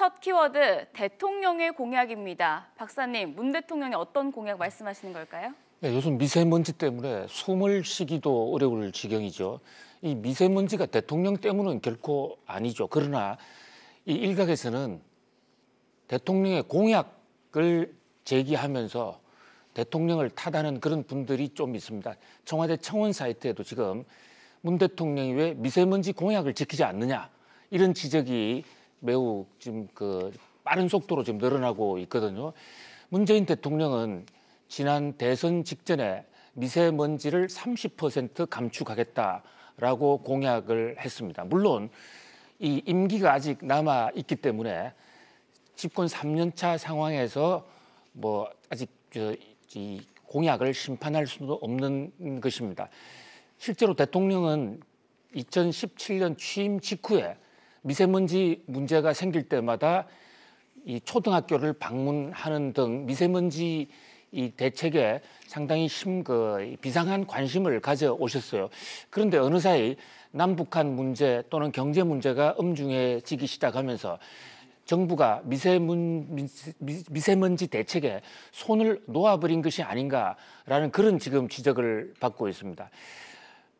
첫 키워드 대통령의 공약입니다. 박사님, 문 대통령이 어떤 공약 말씀하시는 걸까요? 네, 요즘 미세먼지 때문에 숨을 쉬기도 어려울 지경이죠. 이 미세먼지가 대통령 때문은 결코 아니죠. 그러나 이 일각에서는 대통령의 공약을 제기하면서 대통령을 타다는 그런 분들이 좀 있습니다. 청와대 청원 사이트에도 지금 문 대통령이 왜 미세먼지 공약을 지키지 않느냐 이런 지적이 매우 지금 그 빠른 속도로 지금 늘어나고 있거든요. 문재인 대통령은 지난 대선 직전에 미세먼지를 30% 감축하겠다라고 공약을 했습니다. 물론 이 임기가 아직 남아 있기 때문에 집권 3년차 상황에서 뭐 아직 저이 공약을 심판할 수도 없는 것입니다. 실제로 대통령은 2017년 취임 직후에 미세먼지 문제가 생길 때마다 이 초등학교를 방문하는 등 미세먼지 이 대책에 상당히 심그 비상한 관심을 가져오셨어요. 그런데 어느 사이 남북한 문제 또는 경제 문제가 엄중해지기 시작하면서 정부가 미세문, 미세먼지 대책에 손을 놓아버린 것이 아닌가라는 그런 지금 지적을 받고 있습니다.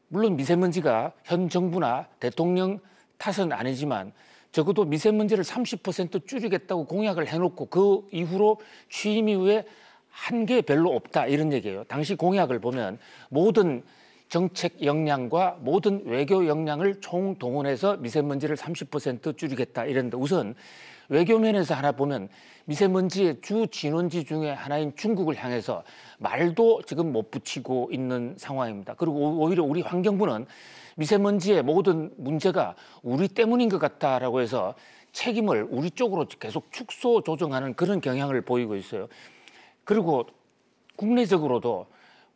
물론 미세먼지가 현 정부나 대통령 탓은 아니지만 적어도 미세먼지를 30% 줄이겠다고 공약을 해놓고 그 이후로 취임 이후에 한 게 별로 없다 이런 얘기예요. 당시 공약을 보면 모든 정책 역량과 모든 외교 역량을 총동원해서 미세먼지를 30% 줄이겠다 이랬는데 우선 외교면에서 하나 보면 미세먼지의 주 진원지 중에 하나인 중국을 향해서 말도 지금 못 붙이고 있는 상황입니다. 그리고 오히려 우리 환경부는 미세먼지의 모든 문제가 우리 때문인 것 같다라고 해서 책임을 우리 쪽으로 계속 축소 조정하는 그런 경향을 보이고 있어요. 그리고 국내적으로도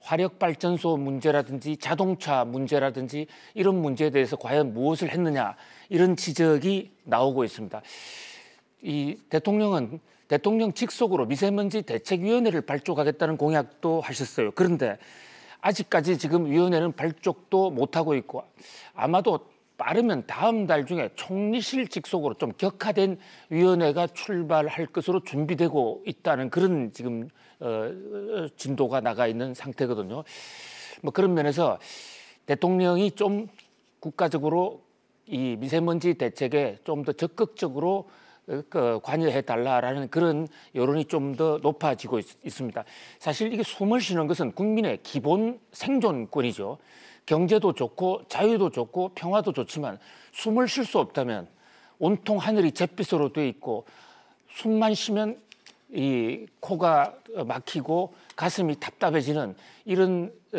화력 발전소 문제라든지 자동차 문제라든지 이런 문제에 대해서 과연 무엇을 했느냐 이런 지적이 나오고 있습니다. 이 대통령은 대통령 직속으로 미세먼지 대책위원회를 발족하겠다는 공약도 하셨어요. 그런데 아직까지 지금 위원회는 발족도 못하고 있고 아마도 빠르면 다음 달 중에 총리실 직속으로 좀 격화된 위원회가 출발할 것으로 준비되고 있다는 그런 지금 어, 어 진도가 나가 있는 상태거든요. 뭐 그런 면에서 대통령이 좀 국가적으로 이 미세먼지 대책에 좀 더 적극적으로 그 관여해 달라라는 그런 여론이 좀 더 높아지고 있, 있습니다. 사실 이게 숨을 쉬는 것은 국민의 기본 생존권이죠. 경제도 좋고 자유도 좋고 평화도 좋지만 숨을 쉴 수 없다면 온통 하늘이 잿빛으로 돼 있고 숨만 쉬면 이 코가 막히고 가슴이 답답해지는 이런 어,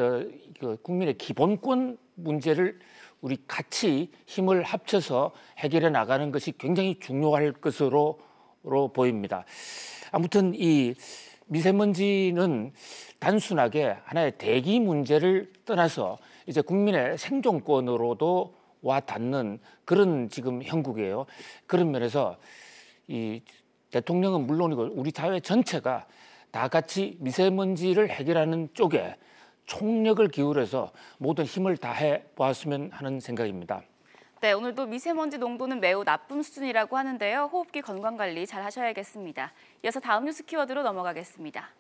그 국민의 기본권 문제를 우리 같이 힘을 합쳐서 해결해 나가는 것이 굉장히 중요할 것으로 보입니다. 아무튼 이 미세먼지는 단순하게 하나의 대기 문제를 떠나서 이제 국민의 생존권으로도 와 닿는 그런 지금 형국이에요. 그런 면에서 이 대통령은 물론이고 우리 사회 전체가 다 같이 미세먼지를 해결하는 쪽에 총력을 기울여서 모든 힘을 다해 보았으면 하는 생각입니다. 네, 오늘도 미세먼지 농도는 매우 나쁨 수준이라고 하는데요. 호흡기 건강 관리 잘 하셔야겠습니다. 이어서 다음 뉴스 키워드로 넘어가겠습니다.